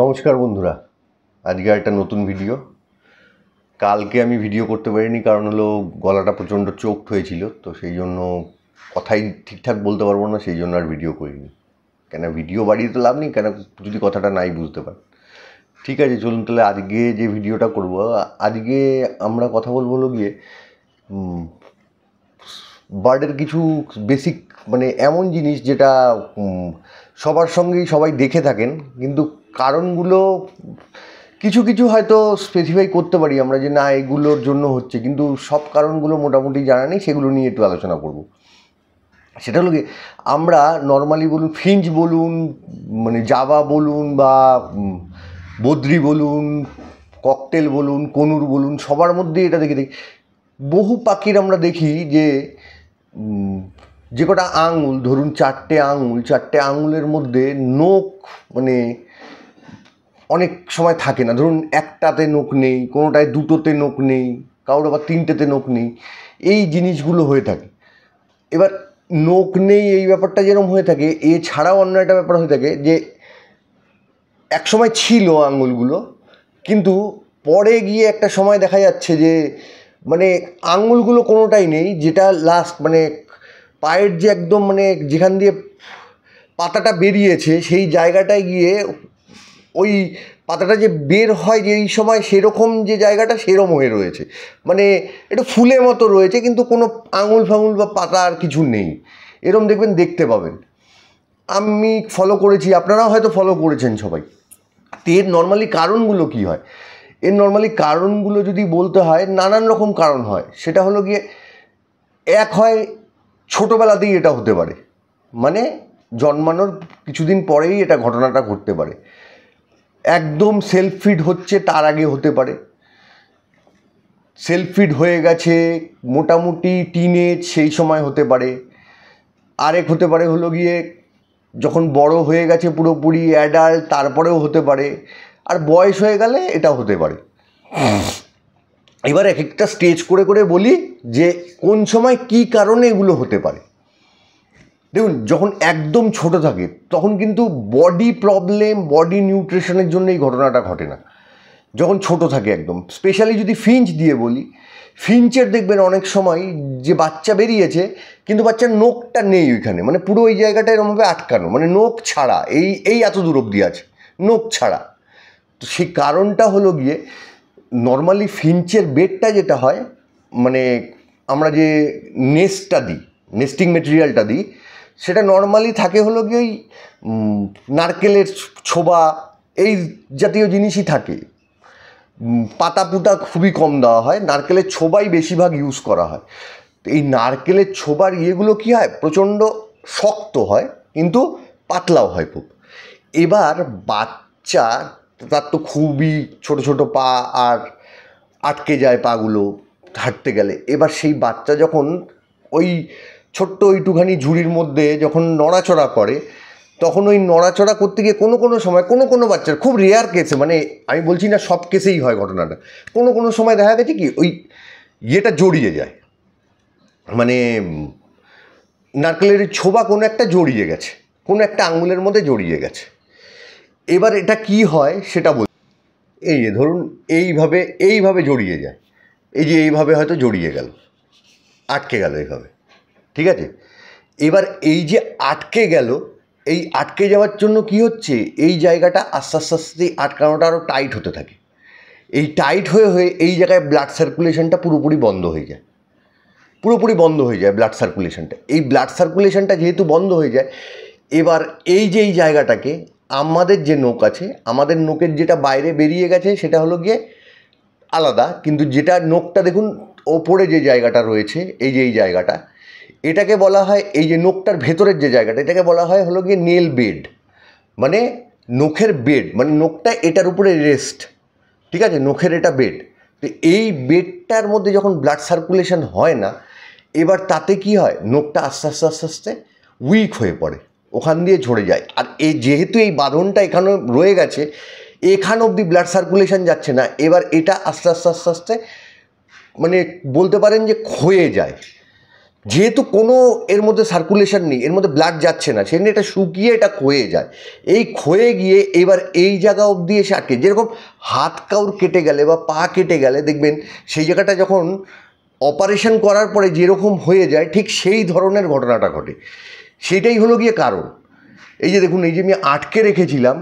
নমস্কার বন্ধুরা আজকে একটা নতুন ভিডিও কালকে আমি ভিডিও করতে পারিনি কারণ হলো গলাটা প্রচণ্ড চোখ হয়েছিল তো সেই জন্য কথাই ঠিকঠাক বলতে পারবো না সেই জন্য আর ভিডিও করিনি কেন ভিডিও বাড়িয়ে তো লাভ নেই কেন যদি কথাটা নাই বুঝতে পার ঠিক আছে চলুন তাহলে আজকে যে ভিডিওটা করব আজকে আমরা কথা বলবো হলো গিয়ে বার্ডের কিছু বেসিক মানে এমন জিনিস যেটা সবার সঙ্গেই সবাই দেখে থাকেন কিন্তু কারণগুলো কিছু কিছু হয়তো স্পেসিফাই করতে পারি আমরা যে না এগুলোর জন্য হচ্ছে কিন্তু সব কারণগুলো মোটামুটি জানা নেই সেগুলো নিয়ে একটু আলোচনা করব সেটা হলো কি আমরা নর্মালি বলুন ফিঞ্চ বলুন মানে জাবা বলুন বা বদ্রি বলুন ককটেল বলুন কনুর বলুন সবার মধ্যে এটা দেখে দেখি বহু পাখির আমরা দেখি যে যে কটা আঙুল ধরুন চারটে আঙুল চারটে আঙুলের মধ্যে নোখ মানে অনেক সময় থাকে না ধরুন একটাতে নোখ নেই কোনোটায় দুটোতে নোখ নেই কারোর আবার তিনটেতে নোখ নেই এই জিনিসগুলো হয়ে থাকে এবার নোখ নেই এই ব্যাপারটা যেরকম হয়ে থাকে এছাড়াও অন্য একটা ব্যাপার হয়ে থাকে যে এক সময় ছিল আঙুলগুলো কিন্তু পরে গিয়ে একটা সময় দেখা যাচ্ছে যে মানে আঙুলগুলো কোনোটাই নেই যেটা লাস্ট মানে পায়ের যে একদম মানে যেখান দিয়ে পাতাটা বেরিয়েছে সেই জায়গাটায় গিয়ে ওই পাতাটা যে বের হয় যেই সময় সেরকম যে জায়গাটা সেরম হয়ে রয়েছে মানে একটু ফুলে মতো রয়েছে কিন্তু কোনো আঙুল ফাঙুল বা পাতা আর কিছু নেই এরম দেখবেন দেখতে পাবেন আমি ফলো করেছি আপনারাও হয়তো ফলো করেছেন সবাই তো এর নর্মালি কারণগুলো কি হয় এর নর্মালি কারণগুলো যদি বলতে হয় নানান রকম কারণ হয় সেটা হলো গিয়ে এক হয় ছোটোবেলাতেই এটা হতে পারে মানে জন্মানোর কিছুদিন পরেই এটা ঘটনাটা ঘটতে পারে একদম সেলফ ফিড হচ্ছে তার আগে হতে পারে সেলফ ফিড হয়ে গেছে মোটামুটি টিনেজ সেই সময় হতে পারে আরেক হতে পারে হলো গিয়ে যখন বড় হয়ে গেছে পুরোপুরি অ্যাডাল্ট তারপরেও হতে পারে আর বয়স হয়ে গেলে এটা হতে পারে এবার এক একটা স্টেজ করে করে বলি যে কোন সময় কি কারণে এগুলো হতে পারে দেখুন যখন একদম ছোট থাকে তখন কিন্তু বডি প্রবলেম বডি নিউট্রিশনের জন্য এই ঘটনাটা ঘটে না যখন ছোট থাকে একদম স্পেশালি যদি ফিঞ্চ দিয়ে বলি ফিঞ্চের দেখবেন অনেক সময় যে বাচ্চা বেরিয়েছে কিন্তু বাচ্চার নোখটা নেই ওইখানে মানে পুরো ওই জায়গাটা এরমভাবে আটকানো মানে নোখ ছাড়া এই এই এত দূর অব্দি আছে নোখ ছাড়া তো সেই কারণটা হলো গিয়ে নর্মালি ফিঞ্চের বেডটা যেটা হয় মানে আমরা যে নেস্টটা দিই নেস্টিং মেটেরিয়ালটা দিই সেটা নর্মালি থাকে হলো কি ওই নারকেলের ছোবা এই জাতীয় জিনিসই থাকে পাতা পুটা খুবই কম দেওয়া হয় নারকেলের ছোবাই বেশিরভাগ ইউজ করা হয় তো এই নারকেলের ছোবার ইয়েগুলো কী হয় প্রচণ্ড শক্ত হয় কিন্তু পাতলাও হয় খুব এবার বাচ্চা তার তো খুবই ছোট ছোট পা আর আটকে যায় পাগুলো হাঁটতে গেলে এবার সেই বাচ্চা যখন ওই ছোট্ট ওইটুখানি ঝুড়ির মধ্যে যখন নড়াচড়া করে তখন ওই নড়াচড়া করতে গিয়ে কোনো কোনো সময় কোনো কোনো বাচ্চার খুব রেয়ার কেসে মানে আমি বলছি না সব কেসেই হয় ঘটনাটা কোনো কোনো সময় দেখা গেছে কি ওই ইয়েটা জড়িয়ে যায় মানে নারকেলের ছোবা কোনো একটা জড়িয়ে গেছে কোনো একটা আঙুলের মধ্যে জড়িয়ে গেছে এবার এটা কি হয় সেটা বল এই যে ধরুন এইভাবে এইভাবে জড়িয়ে যায় এই যে এইভাবে হয়তো জড়িয়ে গেল আটকে গেল এইভাবে ঠিক আছে এবার এই যে আটকে গেল এই আটকে যাওয়ার জন্য কি হচ্ছে এই জায়গাটা আস্তে আস্তে আস্তে আটকানোটা আরও টাইট হতে থাকে এই টাইট হয়ে হয়ে এই জায়গায় ব্লাড সার্কুলেশনটা পুরোপুরি বন্ধ হয়ে যায় পুরোপুরি বন্ধ হয়ে যায় ব্লাড সার্কুলেশনটা এই ব্লাড সার্কুলেশনটা যেহেতু বন্ধ হয়ে যায় এবার এই যে এই জায়গাটাকে আমাদের যে নোক আছে আমাদের নোকের যেটা বাইরে বেরিয়ে গেছে সেটা হলো গিয়ে আলাদা কিন্তু যেটা নোকটা দেখুন ওপরে যে জায়গাটা রয়েছে এই যে এই জায়গাটা এটাকে বলা হয় এই যে নোখটার ভেতরের যে জায়গাটা এটাকে বলা হয় হলো গিয়ে নেল বেড মানে নখের বেড মানে নখটা এটার উপরে রেস্ট ঠিক আছে নখের এটা বেড তো এই বেডটার মধ্যে যখন ব্লাড সার্কুলেশন হয় না এবার তাতে কি হয় নখটা আস্তে আস্তে আস্তে আস্তে উইক হয়ে পড়ে ওখান দিয়ে ঝরে যায় আর এই যেহেতু এই বাঁধনটা এখানে রয়ে গেছে এখান অবধি ব্লাড সার্কুলেশন যাচ্ছে না এবার এটা আস্তে আস্তে আস্তে আস্তে মানে বলতে পারেন যে ক্ষয়ে যায় যেহেতু কোনো এর মধ্যে সার্কুলেশন নেই এর মধ্যে ব্লাড যাচ্ছে না সেখানে এটা শুকিয়ে এটা ক্ষয়ে যায় এই ক্ষয়ে গিয়ে এবার এই জায়গা অবধি এসে আটকে যেরকম হাত কাউর কেটে গেলে বা পা কেটে গেলে দেখবেন সেই জায়গাটা যখন অপারেশন করার পরে যেরকম হয়ে যায় ঠিক সেই ধরনের ঘটনাটা ঘটে সেটাই হলো গিয়ে কারণ এই যে দেখুন এই যে আমি আটকে রেখেছিলাম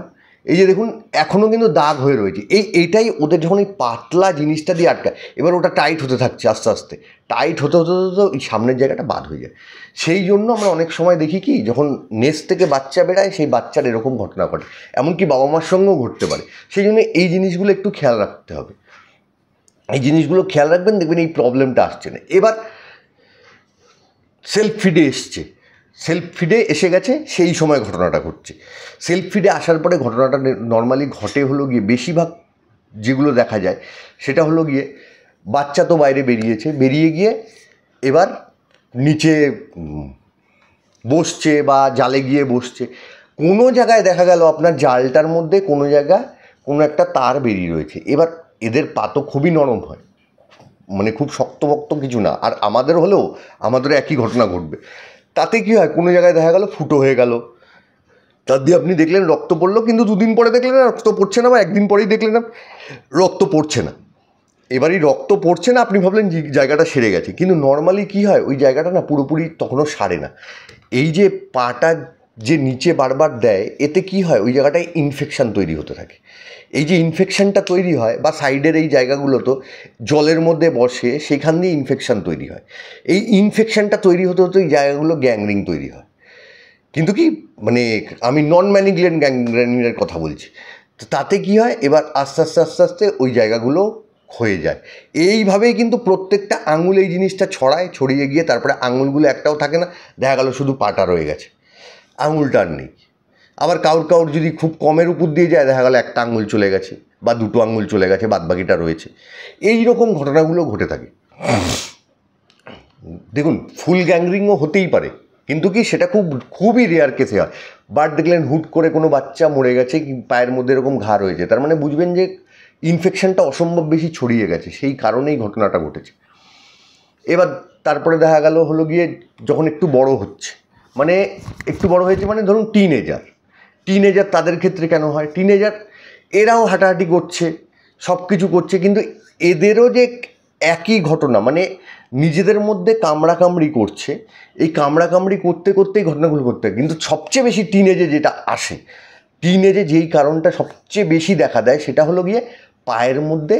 এই যে দেখুন এখনও কিন্তু দাগ হয়ে রয়েছে এই এইটাই ওদের যখন এই পাতলা জিনিসটা দিয়ে আটকায় এবার ওটা টাইট হতে থাকছে আস্তে আস্তে টাইট হতে হতে হতে ওই সামনের জায়গাটা বাদ হয়ে যায় সেই জন্য আমরা অনেক সময় দেখি কি যখন নেস থেকে বাচ্চা বেড়ায় সেই বাচ্চার এরকম ঘটনা ঘটে এমনকি বাবা মার সঙ্গেও ঘটতে পারে সেই জন্য এই জিনিসগুলো একটু খেয়াল রাখতে হবে এই জিনিসগুলো খেয়াল রাখবেন দেখবেন এই প্রবলেমটা আসছে না এবার সেলফ ফিডে এসছে সেলফ ফিডে এসে গেছে সেই সময় ঘটনাটা ঘটছে সেলফ ফিডে আসার পরে ঘটনাটা নর্মালি ঘটে হলো গিয়ে বেশিরভাগ যেগুলো দেখা যায় সেটা হলো গিয়ে বাচ্চা তো বাইরে বেরিয়েছে বেরিয়ে গিয়ে এবার নিচে বসছে বা জালে গিয়ে বসছে কোনো জায়গায় দেখা গেল আপনার জালটার মধ্যে কোনো জায়গায় কোনো একটা তার বেরিয়ে রয়েছে এবার এদের পা তো খুবই নরম হয় মানে খুব শক্তভক্ত কিছু না আর আমাদের হলেও আমাদের একই ঘটনা ঘটবে তাতে কি হয় কোনো জায়গায় দেখা গেলো ফুটো হয়ে গেল তার দিয়ে আপনি দেখলেন রক্ত পড়লো কিন্তু দুদিন পরে দেখলেন না রক্ত পড়ছে না বা একদিন পরেই দেখলেন না রক্ত পড়ছে না এবারই রক্ত পড়ছে না আপনি ভাবলেন জায়গাটা সেরে গেছে কিন্তু নর্মালি কি হয় ওই জায়গাটা না পুরোপুরি তখনও সারে না এই যে পাটা যে নিচে বারবার দেয় এতে কি হয় ওই জায়গাটায় ইনফেকশান তৈরি হতে থাকে এই যে ইনফেকশানটা তৈরি হয় বা সাইডের এই জায়গাগুলো তো জলের মধ্যে বসে সেখান দিয়ে ইনফেকশান তৈরি হয় এই ইনফেকশানটা তৈরি হতে হতে ওই জায়গাগুলো গ্যাংরিং তৈরি হয় কিন্তু কি মানে আমি নন ম্যানিগ্লেন গ্যাংগ্রেনের কথা বলছি তো তাতে কি হয় এবার আস্তে আস্তে আস্তে আস্তে ওই জায়গাগুলো হয়ে যায় এইভাবেই কিন্তু প্রত্যেকটা আঙুল এই জিনিসটা ছড়ায় ছড়িয়ে গিয়ে তারপরে আঙুলগুলো একটাও থাকে না দেখা গেল শুধু পাটা রয়ে গেছে আঙুলটা আর নেই আবার কাউর কাউর যদি খুব কমের উপর দিয়ে যায় দেখা গেল একটা আঙুল চলে গেছে বা দুটো আঙুল চলে গেছে বাদ বাকিটা রয়েছে এই রকম ঘটনাগুলো ঘটে থাকে দেখুন ফুল গ্যাংরিংও হতেই পারে কিন্তু কি সেটা খুব খুবই রেয়ার কেসে হয় বাট দেখলেন হুট করে কোনো বাচ্চা মরে গেছে কি পায়ের মধ্যে এরকম ঘা রয়েছে তার মানে বুঝবেন যে ইনফেকশনটা অসম্ভব বেশি ছড়িয়ে গেছে সেই কারণেই ঘটনাটা ঘটেছে এবার তারপরে দেখা গেল হলো গিয়ে যখন একটু বড় হচ্ছে মানে একটু বড় হয়েছে মানে ধরুন টিনেজার টিনেজার তাদের ক্ষেত্রে কেন হয় টিনেজার এরাও হাঁটাহাঁটি করছে সব কিছু করছে কিন্তু এদেরও যে একই ঘটনা মানে নিজেদের মধ্যে কামড়াকামড়ি করছে এই কামড়াকামড়ি করতে করতেই ঘটনাগুলো করতে কিন্তু সবচেয়ে বেশি টিনেজে যেটা আসে টিনেজে যেই কারণটা সবচেয়ে বেশি দেখা দেয় সেটা হলো গিয়ে পায়ের মধ্যে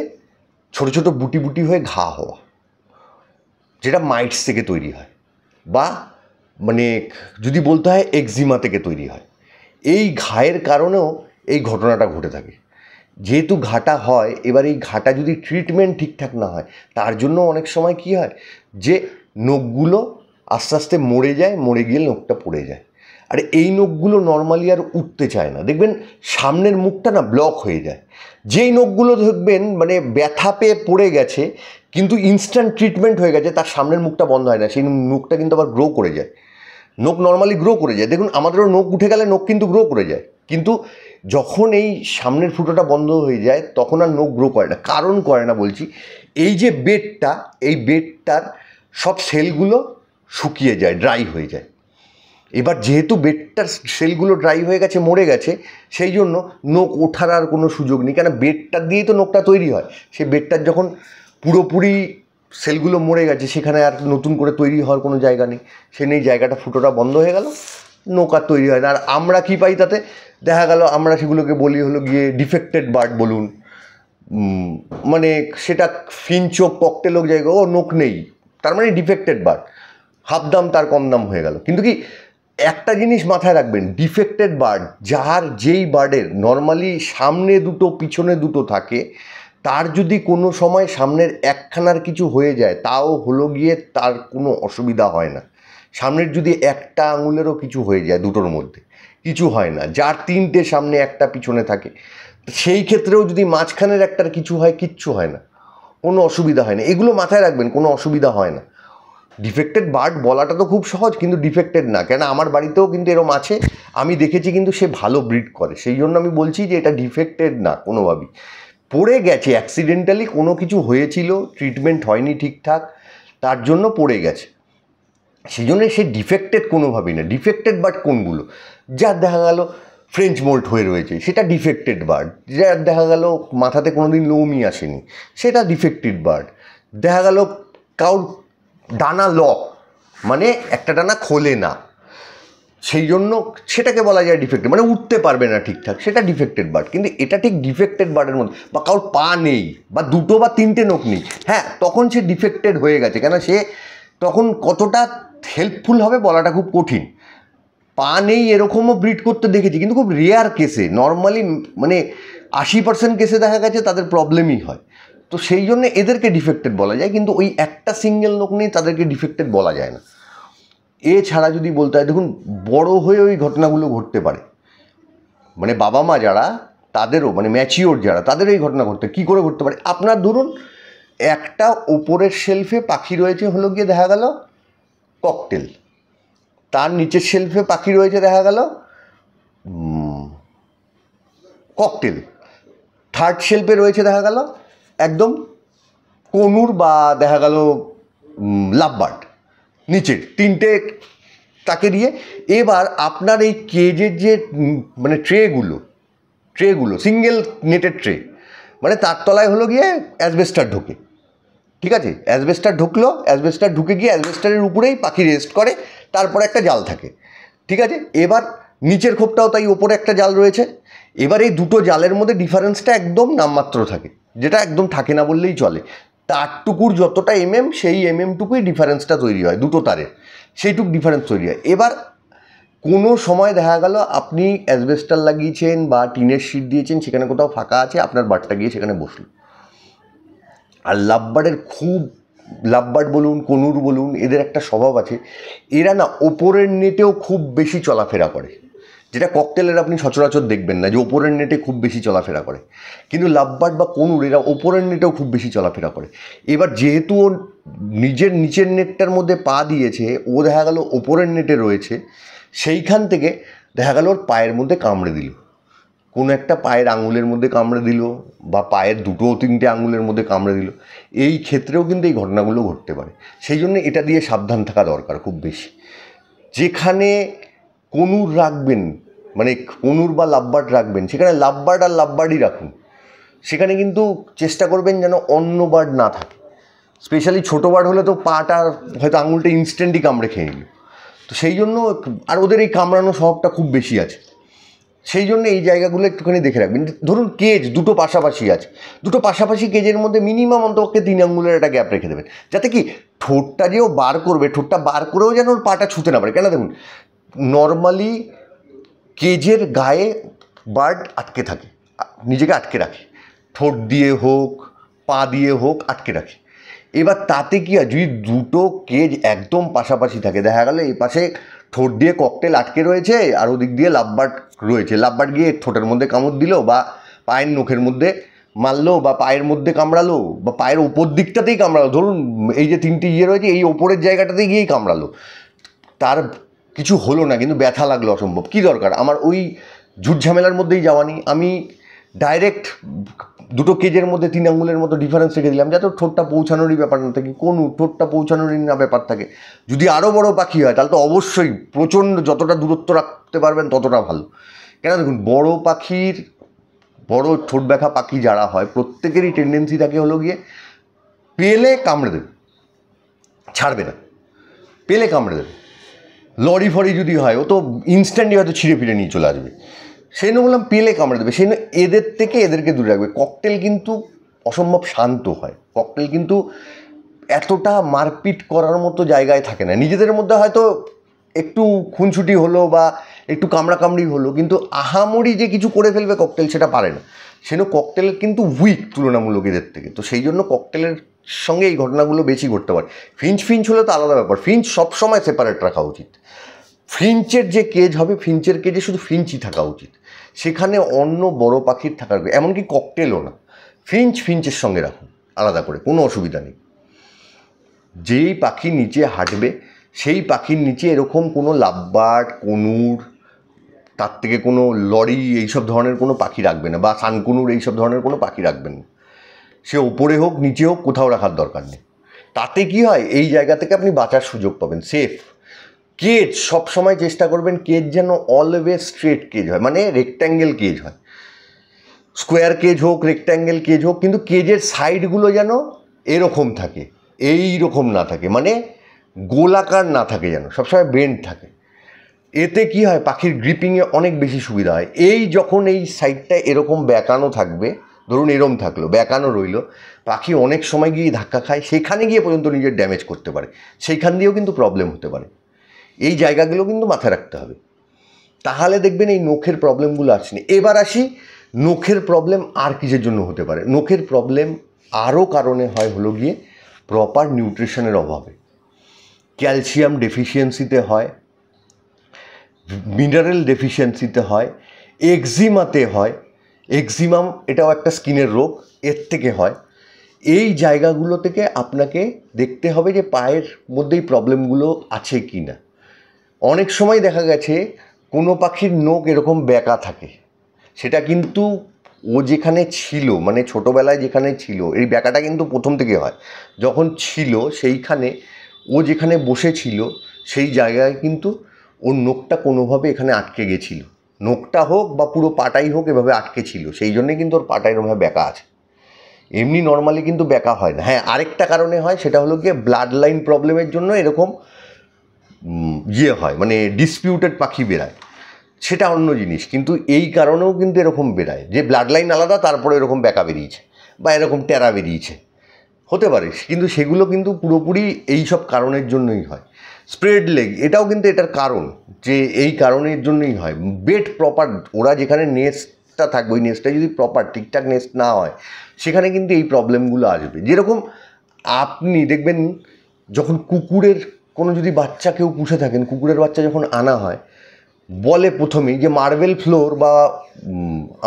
ছোট ছোট বুটি বুটি হয়ে ঘা হওয়া যেটা মাইটস থেকে তৈরি হয় বা মানে যদি বলতে হয় এক্সিমা থেকে তৈরি হয় এই ঘায়ের কারণেও এই ঘটনাটা ঘটে থাকে যেহেতু ঘাটা হয় এবার এই ঘাটা যদি ট্রিটমেন্ট ঠিকঠাক না হয় তার জন্য অনেক সময় কি হয় যে নখগুলো আস্তে আস্তে মরে যায় মরে গিয়ে নখটা পড়ে যায় আর এই নখগুলো নর্মালি আর উঠতে চায় না দেখবেন সামনের মুখটা না ব্লক হয়ে যায় যেই নখগুলো দেখবেন মানে ব্যথা পেয়ে পড়ে গেছে কিন্তু ইনস্ট্যান্ট ট্রিটমেন্ট হয়ে গেছে তার সামনের মুখটা বন্ধ হয় না সেই মুখটা কিন্তু আবার গ্রো করে যায় নখ নর্মালি গ্রো করে যায় দেখুন আমাদেরও নখ উঠে গেলে নখ কিন্তু গ্রো করে যায় কিন্তু যখন এই সামনের ফুটোটা বন্ধ হয়ে যায় তখন আর নখ গ্রো করে না কারণ করে না বলছি এই যে বেডটা এই বেডটার সব সেলগুলো শুকিয়ে যায় ড্রাই হয়ে যায় এবার যেহেতু বেডটার সেলগুলো ড্রাই হয়ে গেছে মরে গেছে সেই জন্য নখ ওঠার আর কোনো সুযোগ নেই কেন বেডটা দিয়েই তো নখটা তৈরি হয় সেই বেডটার যখন পুরোপুরি সেলগুলো মরে গেছে সেখানে আর নতুন করে তৈরি হওয়ার কোনো জায়গা নেই সে নেই জায়গাটা ফুটোটা বন্ধ হয়ে গেল নৌকা তৈরি হয় না আর আমরা কী পাই তাতে দেখা গেল আমরা সেগুলোকে বলি হলো গিয়ে ডিফেক্টেড বার্ড বলুন মানে সেটা ফিঞ্চ পকটে লোক জায়গা ও নোক নেই তার মানে ডিফেক্টেড বার্ড হাফ দাম তার কম দাম হয়ে গেল কিন্তু কি একটা জিনিস মাথায় রাখবেন ডিফেক্টেড বার্ড যার যেই বার্ডের নর্মালি সামনে দুটো পিছনে দুটো থাকে তার যদি কোনো সময় সামনের একখানার কিছু হয়ে যায় তাও হলো গিয়ে তার কোনো অসুবিধা হয় না সামনের যদি একটা আঙুলেরও কিছু হয়ে যায় দুটোর মধ্যে কিছু হয় না যার তিনটে সামনে একটা পিছনে থাকে সেই ক্ষেত্রেও যদি মাঝখানের একটার কিছু হয় কিচ্ছু হয় না কোনো অসুবিধা হয় না এগুলো মাথায় রাখবেন কোনো অসুবিধা হয় না ডিফেক্টেড বার্ড বলাটা তো খুব সহজ কিন্তু ডিফেক্টেড না কেন আমার বাড়িতেও কিন্তু এরম আছে আমি দেখেছি কিন্তু সে ভালো ব্রিড করে সেই জন্য আমি বলছি যে এটা ডিফেক্টেড না কোনোভাবেই পড়ে গেছে অ্যাক্সিডেন্টালি কোনো কিছু হয়েছিল ট্রিটমেন্ট হয়নি ঠিকঠাক তার জন্য পড়ে গেছে সেই জন্য সে ডিফেক্টেড কোনোভাবেই না ডিফেক্টেড বার্ড কোনগুলো যার দেখা গেল ফ্রেঞ্চ মোল্ট হয়ে রয়েছে সেটা ডিফেক্টেড বার্ড যার দেখা গেল মাথাতে কোনো দিন লোমই আসেনি সেটা ডিফেক্টেড বার্ড দেখা গেল কাউর ডানা লক মানে একটা ডানা খোলে না সেই জন্য সেটাকে বলা যায় ডিফেক্টেড মানে উঠতে পারবে না ঠিকঠাক সেটা ডিফেক্টেড বার্ড কিন্তু এটা ঠিক ডিফেক্টেড বার্ডের মধ্যে বা কারোর পা নেই বা দুটো বা তিনটে নখ নেই হ্যাঁ তখন সে ডিফেক্টেড হয়ে গেছে কেন সে তখন কতটা হেল্পফুল হবে বলাটা খুব কঠিন পা নেই এরকমও ব্রিড করতে দেখেছি কিন্তু খুব রেয়ার কেসে নর্মালি মানে আশি পার্সেন্ট কেসে দেখা গেছে তাদের প্রবলেমই হয় তো সেই জন্য এদেরকে ডিফেক্টেড বলা যায় কিন্তু ওই একটা সিঙ্গেল নোখ নেই তাদেরকে ডিফেক্টেড বলা যায় না এছাড়া যদি বলতে হয় দেখুন বড় হয়ে ওই ঘটনাগুলো ঘটতে পারে মানে বাবা মা যারা তাদেরও মানে ম্যাচিওর যারা তাদের এই ঘটনা ঘটতে কী করে ঘটতে পারে আপনার ধরুন একটা ওপরের শেলফে পাখি রয়েছে হলো গিয়ে দেখা গেল ককটেল তার নিচের শেলফে পাখি রয়েছে দেখা গেল ককটেল থার্ড শেলফে রয়েছে দেখা গেল একদম কনুর বা দেখা গেল লাভবার্ড নিচে তিনটে তাকে দিয়ে এবার আপনার এই কেজের যে মানে ট্রেগুলো ট্রেগুলো সিঙ্গেল নেটের ট্রে মানে তার তলায় হলো গিয়ে অ্যাসবেস্টার ঢোকে ঠিক আছে অ্যাসবেস্টার ঢুকলো অ্যাসবেস্টার ঢুকে গিয়ে অ্যাসবেস্টারের উপরেই পাখি রেস্ট করে তারপরে একটা জাল থাকে ঠিক আছে এবার নিচের খোপটাও তাই ওপরে একটা জাল রয়েছে এবার এই দুটো জালের মধ্যে ডিফারেন্সটা একদম নামমাত্র থাকে যেটা একদম থাকে না বললেই চলে তারটুকুর যতটা এমএম সেই এমটুকুই ডিফারেন্সটা তৈরি হয় দুটো তারের সেইটুকু ডিফারেন্স তৈরি হয় এবার কোনো সময় দেখা গেল আপনি অ্যাসবেস্টার লাগিয়েছেন বা টিনের শিট দিয়েছেন সেখানে কোথাও ফাঁকা আছে আপনার বাটটা গিয়ে সেখানে বসল আর লাভবার্ডের খুব লাভবার্ড বলুন কনুর বলুন এদের একটা স্বভাব আছে এরা না ওপরের নেটেও খুব বেশি চলাফেরা করে যেটা ককটেলের আপনি সচরাচর দেখবেন না যে ওপরের নেটে খুব বেশি চলাফেরা করে কিন্তু লাভবার্ড বা কনুর এরা ওপরের নেটেও খুব বেশি চলাফেরা করে এবার যেহেতু ও নিজের নিচের নেটটার মধ্যে পা দিয়েছে ও দেখা গেল ওপরের নেটে রয়েছে সেইখান থেকে দেখা গেল ওর পায়ের মধ্যে কামড়ে দিল কোনো একটা পায়ের আঙুলের মধ্যে কামড়ে দিল বা পায়ের দুটো তিনটে আঙুলের মধ্যে কামড়ে দিল এই ক্ষেত্রেও কিন্তু এই ঘটনাগুলো ঘটতে পারে সেই জন্য এটা দিয়ে সাবধান থাকা দরকার খুব বেশি যেখানে কনুর রাখবেন মানে অনুর বা লাভবার্ড রাখবেন সেখানে লাভবার্ড আর লাভবার্ডই রাখুন সেখানে কিন্তু চেষ্টা করবেন যেন অন্য বার্ড না থাকে স্পেশালি ছোটো বার্ড হলে তো পাটা হয়তো আঙুলটা ইনস্ট্যান্টই কামড়ে খেয়ে নিল তো সেই জন্য আর ওদের এই কামড়ানো স্বভাবটা খুব বেশি আছে সেই জন্য এই জায়গাগুলো একটুখানি দেখে রাখবেন ধরুন কেজ দুটো পাশাপাশি আছে দুটো পাশাপাশি কেজের মধ্যে মিনিমাম অন্তপক্ষে তিন আঙুলের একটা গ্যাপ রেখে দেবেন যাতে কি ঠোঁটটা যেও বার করবে ঠোঁটটা বার করেও যেন ওর পাটা ছুতে না পারে কেন দেখুন নর্মালি কেজের গায়ে বার্ড আটকে থাকে নিজেকে আটকে রাখে ঠোঁট দিয়ে হোক পা দিয়ে হোক আটকে রাখে এবার তাতে কি আর যদি দুটো কেজ একদম পাশাপাশি থাকে দেখা গেলো এই পাশে ঠোঁট দিয়ে ককটেল আটকে রয়েছে আর ওদিক দিয়ে লাভবার্ড রয়েছে লাভবার্ড গিয়ে ঠোঁটের মধ্যে কামড় দিল বা পায়ের নখের মধ্যে মারলো বা পায়ের মধ্যে কামড়ালো বা পায়ের ওপর দিকটাতেই কামড়ালো ধরুন এই যে তিনটি ইয়ে রয়েছে এই ওপরের জায়গাটাতে গিয়েই কামড়ালো তার কিছু হলো না কিন্তু ব্যথা লাগলো অসম্ভব কী দরকার আমার ওই ঝুট ঝামেলার মধ্যেই যাওয়া আমি ডাইরেক্ট দুটো কেজের মধ্যে তিন আঙুলের মতো ডিফারেন্স রেখে দিলাম যাতে ঠোঁটটা পৌঁছানোরই ব্যাপার না থাকে কোন ঠোঁটটা পৌঁছানোরই না ব্যাপার থাকে যদি আরও বড় পাখি হয় তাহলে তো অবশ্যই প্রচণ্ড যতটা দূরত্ব রাখতে পারবেন ততটা ভালো কেন দেখুন বড় পাখির বড় ঠোঁট ব্যাখা পাখি যারা হয় প্রত্যেকেরই টেন্ডেন্সি থাকে হলো গিয়ে পেলে কামড়ে দেবে ছাড়বে না পেলে কামড়ে দেবে লরি ফরি যদি হয় ও তো ইনস্ট্যান্টলি হয়তো ছিঁড়ে ফিরে নিয়ে চলে আসবে সেই জন্য বললাম পেলে কামড়ে দেবে সেই এদের থেকে এদেরকে দূরে রাখবে ককটেল কিন্তু অসম্ভব শান্ত হয় ককটেল কিন্তু এতটা মারপিট করার মতো জায়গায় থাকে না নিজেদের মধ্যে হয়তো একটু খুনছুটি হলো বা একটু কামড়াকামড়ি হলো কিন্তু আহামরি যে কিছু করে ফেলবে ককটেল সেটা পারে না সেন ককটেল কিন্তু উইক তুলনামূলক এদের থেকে তো সেই জন্য ককটেলের সঙ্গে এই ঘটনাগুলো বেশি ঘটতে পারে ফিঞ্চ ফিঞ্চ হলে তো আলাদা ব্যাপার ফিঞ্চ সবসময় সেপারেট রাখা উচিত ফিঞ্চের যে কেজ হবে ফিঞ্চের কেজে শুধু ফিঞ্চই থাকা উচিত সেখানে অন্য বড় পাখির থাকার এমনকি ককটেলও না ফিঞ্চ ফিঞ্চের সঙ্গে রাখুন আলাদা করে কোনো অসুবিধা নেই যেই পাখি নিচে হাঁটবে সেই পাখির নিচে এরকম কোনো লাভবার্ড কনুর তার থেকে কোনো লরি এইসব ধরনের কোনো পাখি রাখবে না বা সানকুনুর এইসব ধরনের কোনো পাখি রাখবেন না সে ওপরে হোক নিচে হোক কোথাও রাখার দরকার নেই তাতে কি হয় এই জায়গা থেকে আপনি বাঁচার সুযোগ পাবেন সেফ কেজ সবসময় চেষ্টা করবেন কেজ যেন অলওয়েজ স্ট্রেট কেজ হয় মানে রেক্ট্যাঙ্গেল কেজ হয় স্কোয়ার কেজ হোক রেক্ট্যাঙ্গেল কেজ হোক কিন্তু কেজের সাইডগুলো যেন এরকম থাকে এই রকম না থাকে মানে গোলাকার না থাকে যেন সবসময় বেন্ড থাকে এতে কি হয় পাখির গ্রিপিংয়ে অনেক বেশি সুবিধা হয় এই যখন এই সাইডটা এরকম বেঁকানো থাকবে ধরুন এরম থাকলো ব্যাকানো রইল পাখি অনেক সময় গিয়ে ধাক্কা খায় সেখানে গিয়ে পর্যন্ত নিজের ড্যামেজ করতে পারে সেইখান দিয়েও কিন্তু প্রবলেম হতে পারে এই জায়গাগুলো কিন্তু মাথায় রাখতে হবে তাহলে দেখবেন এই নখের প্রবলেমগুলো আসছে এবার আসি নখের প্রবলেম আর কিসের জন্য হতে পারে নখের প্রবলেম আরও কারণে হয় হলো গিয়ে প্রপার নিউট্রিশনের অভাবে ক্যালসিয়াম ডেফিসিয়েন্সিতে হয় মিনারেল ডেফিসিয়েন্সিতে হয় এক্সিমাতে হয় এক্সিমাম এটাও একটা স্কিনের রোগ এর থেকে হয় এই জায়গাগুলো থেকে আপনাকে দেখতে হবে যে পায়ের মধ্যেই প্রবলেমগুলো আছে কি না অনেক সময় দেখা গেছে কোনো পাখির নোক এরকম ব্যাকা থাকে সেটা কিন্তু ও যেখানে ছিল মানে ছোটোবেলায় যেখানে ছিল এই ব্যাকাটা কিন্তু প্রথম থেকে হয় যখন ছিল সেইখানে ও যেখানে বসেছিল সেই জায়গায় কিন্তু ওর নোকটা কোনোভাবে এখানে আটকে গেছিলো নোকটা হোক বা পুরো পাটাই হোক এভাবে আটকে ছিল সেই জন্যে কিন্তু ওর পাটা এরমভাবে ব্যাকা আছে এমনি নর্মালি কিন্তু ব্যাকা হয় না হ্যাঁ আরেকটা কারণে হয় সেটা হলো গিয়ে ব্লাড লাইন প্রবলেমের জন্য এরকম ইয়ে হয় মানে ডিসপিউটেড পাখি বেরায় সেটা অন্য জিনিস কিন্তু এই কারণেও কিন্তু এরকম বেরায় যে ব্লাড লাইন আলাদা তারপরে এরকম ব্যাকা বেরিয়েছে বা এরকম ট্যারা বেরিয়েছে হতে পারে কিন্তু সেগুলো কিন্তু পুরোপুরি এই সব কারণের জন্যই হয় স্প্রেড লেগ এটাও কিন্তু এটার কারণ যে এই কারণের জন্যই হয় বেড প্রপার ওরা যেখানে নেস্টটা থাকবে ওই নেস্টটা যদি প্রপার ঠিকঠাক নেস্ট না হয় সেখানে কিন্তু এই প্রবলেমগুলো আসবে যেরকম আপনি দেখবেন যখন কুকুরের কোনো যদি বাচ্চা কেউ পুষে থাকেন কুকুরের বাচ্চা যখন আনা হয় বলে প্রথমেই যে মার্বেল ফ্লোর বা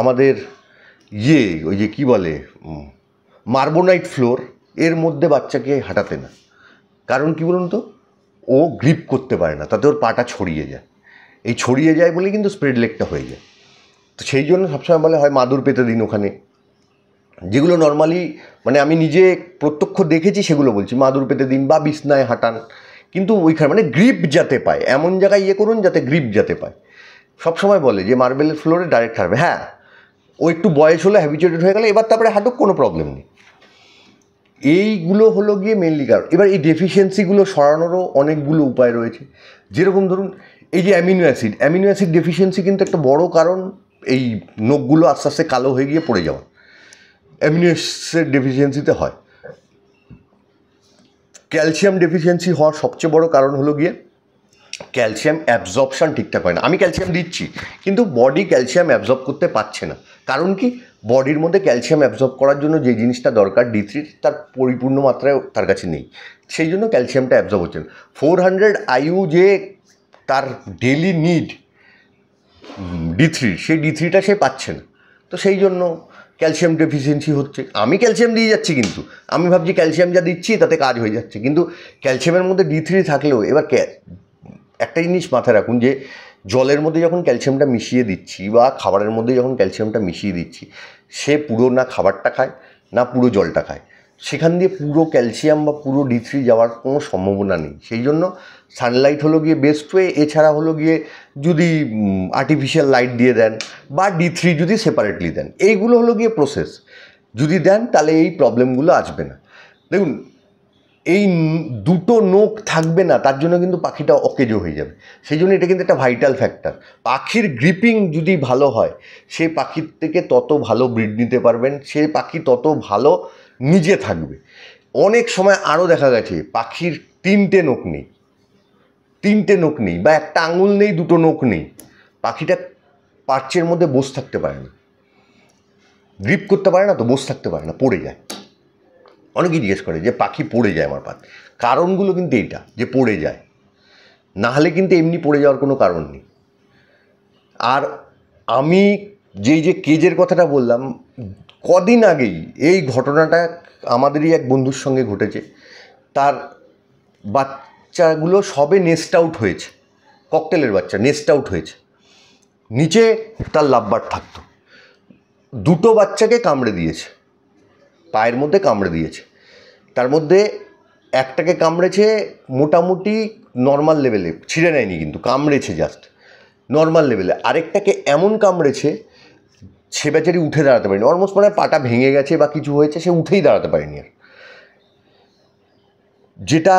আমাদের ইয়ে ওই যে কি বলে মার্বোনাইট ফ্লোর এর মধ্যে বাচ্চাকে হাঁটাতে না কারণ কি বলুন তো ও গ্রিপ করতে পারে না তাতে ওর পাটা ছড়িয়ে যায় এই ছড়িয়ে যায় বলে কিন্তু স্প্রেড লেগটা হয়ে যায় তো সেই জন্য সবসময় বলে হয় মাদুর পেতে দিন ওখানে যেগুলো নর্মালি মানে আমি নিজে প্রত্যক্ষ দেখেছি সেগুলো বলছি মাদুর পেতে দিন বা বিছনায় হাঁটান কিন্তু ওইখানে মানে গ্রিপ যাতে পায় এমন জায়গায় ইয়ে করুন যাতে গ্রিপ যাতে পায় সবসময় বলে যে মার্বেলের ফ্লোরে ডাইরেক্ট হারবে হ্যাঁ ও একটু বয়স হলে হ্যাবিচুয়েটেড হয়ে গেলে এবার তারপরে হাঁটুক কোনো প্রবলেম নেই এইগুলো হলো গিয়ে মেনলি কারণ এবার এই ডেফিসিয়েন্সিগুলো সরানোরও অনেকগুলো উপায় রয়েছে যেরকম ধরুন এই যে amino acid amino acid deficiency কিন্তু একটা বড় কারণ এই নখগুলো আস্তে আস্তে কালো হয়ে গিয়ে পড়ে যাওয়া অ্যামিনো অ্যাসিড ডেফিসিয়েন্সিতে হয় ক্যালসিয়াম ডেফিসিয়েন্সি হওয়ার সবচেয়ে বড় কারণ হলো গিয়ে ক্যালসিয়াম অ্যাবজর্পশান ঠিকঠাক হয় না আমি ক্যালসিয়াম দিচ্ছি কিন্তু বডি ক্যালসিয়াম অ্যাবজর্ব করতে পারছে না কারণ কি বডির মধ্যে ক্যালসিয়াম অ্যাবজর্ব করার জন্য যে জিনিসটা দরকার ডি থ্রি তার পরিপূর্ণ মাত্রায় তার কাছে নেই সেই জন্য ক্যালসিয়ামটা অ্যাবজর্ব হচ্ছে না ফোর হান্ড্রেড আইউ যে তার ডেলি নিড ডি থ্রি সেই ডি থ্রিটা সে পাচ্ছে না তো সেই জন্য ক্যালসিয়াম ডেফিসিয়েন্সি হচ্ছে আমি ক্যালসিয়াম দিয়ে যাচ্ছি কিন্তু আমি ভাবছি ক্যালসিয়াম যা দিচ্ছি তাতে কাজ হয়ে যাচ্ছে কিন্তু ক্যালসিয়ামের মধ্যে ডি থ্রি থাকলেও এবার একটা জিনিস মাথায় রাখুন যে জলের মধ্যে যখন ক্যালসিয়ামটা মিশিয়ে দিচ্ছি বা খাবারের মধ্যে যখন ক্যালসিয়ামটা মিশিয়ে দিচ্ছি সে পুরো না খাবারটা খায় না পুরো জলটা খায় সেখান দিয়ে পুরো ক্যালসিয়াম বা পুরো ডি থ্রি যাওয়ার কোনো সম্ভাবনা নেই সেই জন্য সানলাইট হলো গিয়ে বেস্ট ওয়ে এছাড়া হলো গিয়ে যদি আর্টিফিশিয়াল লাইট দিয়ে দেন বা ডি থ্রি যদি সেপারেটলি দেন এইগুলো হলো গিয়ে প্রসেস যদি দেন তাহলে এই প্রবলেমগুলো আসবে না দেখুন এই দুটো নোখ থাকবে না তার জন্য কিন্তু পাখিটা অকেজো হয়ে যাবে সেই জন্য এটা কিন্তু একটা ভাইটাল ফ্যাক্টর পাখির গ্রিপিং যদি ভালো হয় সে পাখির থেকে তত ভালো ব্রিড নিতে পারবেন সে পাখি তত ভালো নিজে থাকবে অনেক সময় আরও দেখা গেছে পাখির তিনটে নোখ নেই তিনটে নোখ নেই বা একটা আঙুল নেই দুটো নোখ নেই পাখিটা পার্চের মধ্যে বসে থাকতে পারে না গ্রিপ করতে পারে না তো বসে থাকতে পারে না পড়ে যায় অনেকেই জিজ্ঞেস করে যে পাখি পড়ে যায় আমার পাত কারণগুলো কিন্তু এইটা যে পড়ে যায় না হলে কিন্তু এমনি পড়ে যাওয়ার কোনো কারণ নেই আর আমি যেই যে কেজের কথাটা বললাম কদিন আগেই এই ঘটনাটা আমাদেরই এক বন্ধুর সঙ্গে ঘটেছে তার বাচ্চাগুলো সবে নেস্ট আউট হয়েছে ককটেলের বাচ্চা নেস্ট আউট হয়েছে নিচে তার লাভবার থাকতো দুটো বাচ্চাকে কামড়ে দিয়েছে পায়ের মধ্যে কামড়ে দিয়েছে তার মধ্যে একটাকে কামড়েছে মোটামুটি নর্মাল লেভেলে ছিঁড়ে নেয়নি কিন্তু কামড়েছে জাস্ট নর্মাল লেভেলে আরেকটাকে এমন কামড়েছে সে বেচারি উঠে দাঁড়াতে পারেনি অলমোস্ট মানে পাটা ভেঙে গেছে বা কিছু হয়েছে সে উঠেই দাঁড়াতে পারেনি আর যেটা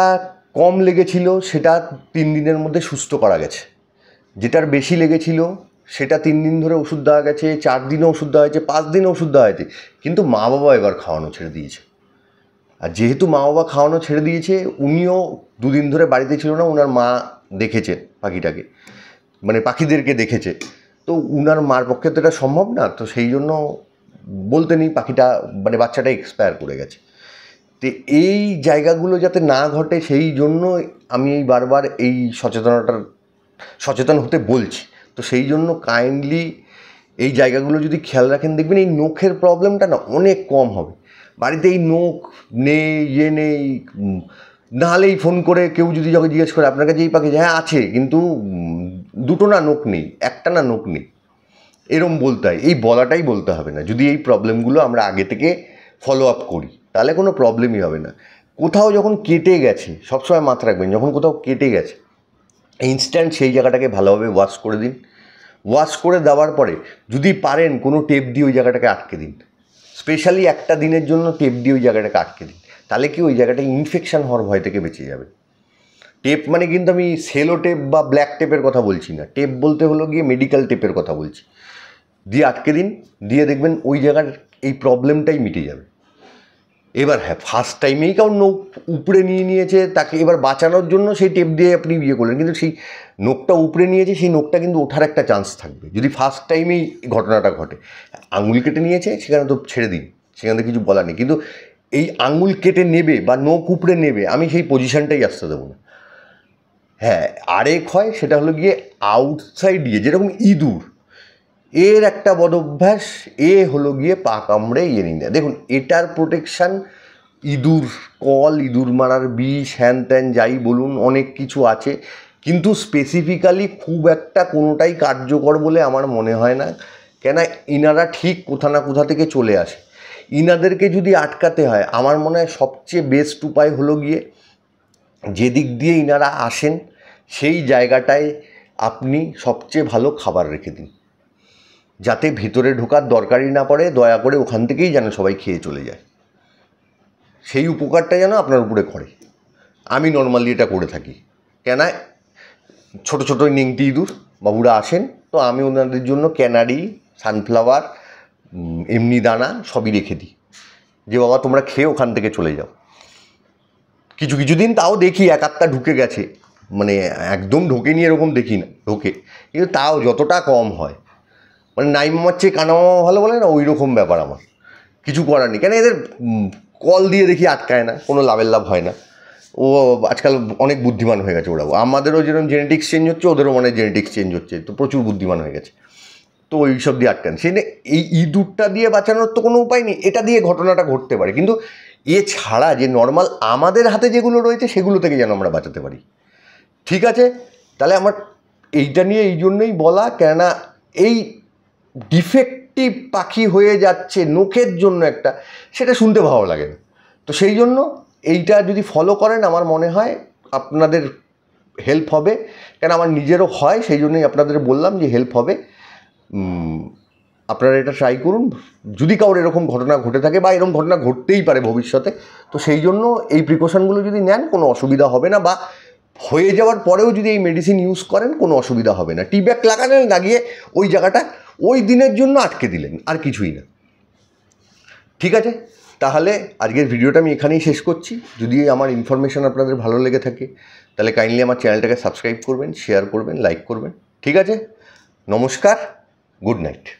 কম লেগেছিল সেটা তিন দিনের মধ্যে সুস্থ করা গেছে যেটার বেশি লেগেছিল সেটা তিন দিন ধরে ওষুধ দেওয়া গেছে চার দিনে ওষুধ দেওয়া হয়েছে পাঁচ দিনে ওষুধ দেওয়া হয়েছে কিন্তু মা বাবা এবার খাওয়ানো ছেড়ে দিয়েছে আর যেহেতু মা বাবা খাওয়ানো ছেড়ে দিয়েছে উনিও দুদিন ধরে বাড়িতে ছিল না ওনার মা দেখেছে পাখিটাকে মানে পাখিদেরকে দেখেছে তো উনার মার পক্ষে তো এটা সম্ভব না তো সেই জন্য বলতে নেই পাখিটা মানে বাচ্চাটা এক্সপায়ার করে গেছে তো এই জায়গাগুলো যাতে না ঘটে সেই জন্য আমি এই বারবার এই সচেতনতার সচেতন হতে বলছি তো সেই জন্য কাইন্ডলি এই জায়গাগুলো যদি খেয়াল রাখেন দেখবেন এই নখের প্রবলেমটা না অনেক কম হবে বাড়িতে এই নখ নেই ইয়ে নেই নাহলেই ফোন করে কেউ যদি যখন জিজ্ঞেস করে আপনার কাছে এই পাখি হ্যাঁ আছে কিন্তু দুটো না নখ নেই একটা না নখ নেই এরম বলতে হয় এই বলাটাই বলতে হবে না যদি এই প্রবলেমগুলো আমরা আগে থেকে ফলো আপ করি তাহলে কোনো প্রবলেমই হবে না কোথাও যখন কেটে গেছে সবসময় মাথা রাখবেন যখন কোথাও কেটে গেছে ইনস্ট্যান্ট সেই জায়গাটাকে ভালোভাবে ওয়াশ করে দিন ওয়াশ করে দেওয়ার পরে যদি পারেন কোনো টেপ দিয়ে ওই জায়গাটাকে আটকে দিন স্পেশালি একটা দিনের জন্য টেপ দিয়ে ওই জায়গাটাকে আটকে দিন তাহলে কি ওই জায়গাটা ইনফেকশান হওয়ার ভয় থেকে বেঁচে যাবে টেপ মানে কিন্তু আমি সেলো টেপ বা ব্ল্যাক টেপের কথা বলছি না টেপ বলতে হলো গিয়ে মেডিকেল টেপের কথা বলছি দিয়ে আটকে দিন দিয়ে দেখবেন ওই জায়গার এই প্রবলেমটাই মিটে যাবে এবার হ্যাঁ ফার্স্ট টাইমেই কারণ নোক উপড়ে নিয়ে নিয়েছে তাকে এবার বাঁচানোর জন্য সেই টেপ দিয়ে আপনি ইয়ে করলেন কিন্তু সেই নোখটা উপড়ে নিয়েছে সেই নোখটা কিন্তু ওঠার একটা চান্স থাকবে যদি ফার্স্ট টাইমেই ঘটনাটা ঘটে আঙুল কেটে নিয়েছে সেখানে তো ছেড়ে দিন সেখানে কিছু বলার নেই কিন্তু এই আঙুল কেটে নেবে বা নোক উপড়ে নেবে আমি সেই পজিশানটাই আসতে দেবো না হ্যাঁ আরেক হয় সেটা হলো গিয়ে আউটসাইড ইয়ে যেরকম ইঁদুর এর একটা বড় অভ্যাস এ হলো গিয়ে পা কামড়ে ইয়ে নিয়ে নেয় দেখুন এটার প্রোটেকশান ইঁদুর কল ইঁদুর মারার বিষ হ্যান ত্যান যাই বলুন অনেক কিছু আছে কিন্তু স্পেসিফিক্যালি খুব একটা কোনোটাই কার্যকর বলে আমার মনে হয় না কেন ইনারা ঠিক কোথা না কোথা থেকে চলে আসে ইনাদেরকে যদি আটকাতে হয় আমার মনে হয় সবচেয়ে বেস্ট উপায় হলো গিয়ে যে দিক দিয়ে ইনারা আসেন সেই জায়গাটায় আপনি সবচেয়ে ভালো খাবার রেখে দিন যাতে ভিতরে ঢোকার দরকারই না পড়ে দয়া করে ওখান থেকেই যেন সবাই খেয়ে চলে যায় সেই উপকারটা যেন আপনার উপরে করে আমি নর্মালি এটা করে থাকি কেন ছোট ছোট নিংটি ইঁদুর বাবুরা আসেন তো আমি ওনাদের জন্য ক্যানারি সানফ্লাওয়ার এমনি দানা সবই রেখে দিই যে বাবা তোমরা খেয়ে ওখান থেকে চলে যাও কিছু কিছু দিন তাও দেখি এক আত্মা ঢুকে গেছে মানে একদম ঢোকে নিয়ে এরকম দেখি না ঢোকে কিন্তু তাও যতটা কম হয় মানে নাই মামার চেয়ে কানামামা ভালো বলে না ওই রকম ব্যাপার আমার কিছু করার নেই কেন এদের কল দিয়ে দেখি আটকায় না কোনো লাভের লাভ হয় না ও আজকাল অনেক বুদ্ধিমান হয়ে গেছে ওরাও আমাদেরও যেরকম জেনেটিক্স চেঞ্জ হচ্ছে ওদেরও মানে জেনেটিক্স চেঞ্জ হচ্ছে তো প্রচুর বুদ্ধিমান হয়ে গেছে তো ওই সব দিয়ে আটকান সেই এই ইঁদুরটা দিয়ে বাঁচানোর তো কোনো উপায় নেই এটা দিয়ে ঘটনাটা ঘটতে পারে কিন্তু এছাড়া যে নর্মাল আমাদের হাতে যেগুলো রয়েছে সেগুলো থেকে যেন আমরা বাঁচাতে পারি ঠিক আছে তাহলে আমার এইটা নিয়ে এই জন্যই বলা কেননা এই ডিফেক্টিভ পাখি হয়ে যাচ্ছে নখের জন্য একটা সেটা শুনতে ভালো লাগে না তো সেই জন্য এইটা যদি ফলো করেন আমার মনে হয় আপনাদের হেল্প হবে কেন আমার নিজেরও হয় সেই জন্যই আপনাদের বললাম যে হেল্প হবে আপনারা এটা ট্রাই করুন যদি কারোর এরকম ঘটনা ঘটে থাকে বা এরকম ঘটনা ঘটতেই পারে ভবিষ্যতে তো সেই জন্য এই প্রিকশনগুলো যদি নেন কোনো অসুবিধা হবে না বা হয়ে যাওয়ার পরেও যদি এই মেডিসিন ইউজ করেন কোনো অসুবিধা হবে না টি ব্যাগ লাগালেন লাগিয়ে ওই জায়গাটা ওই দিনের জন্য আটকে দিলেন আর কিছুই না ঠিক আছে তাহলে আজকের ভিডিওটা আমি এখানেই শেষ করছি যদি আমার ইনফরমেশান আপনাদের ভালো লেগে থাকে তাহলে কাইন্ডলি আমার চ্যানেলটাকে সাবস্ক্রাইব করবেন শেয়ার করবেন লাইক করবেন ঠিক আছে নমস্কার গুড নাইট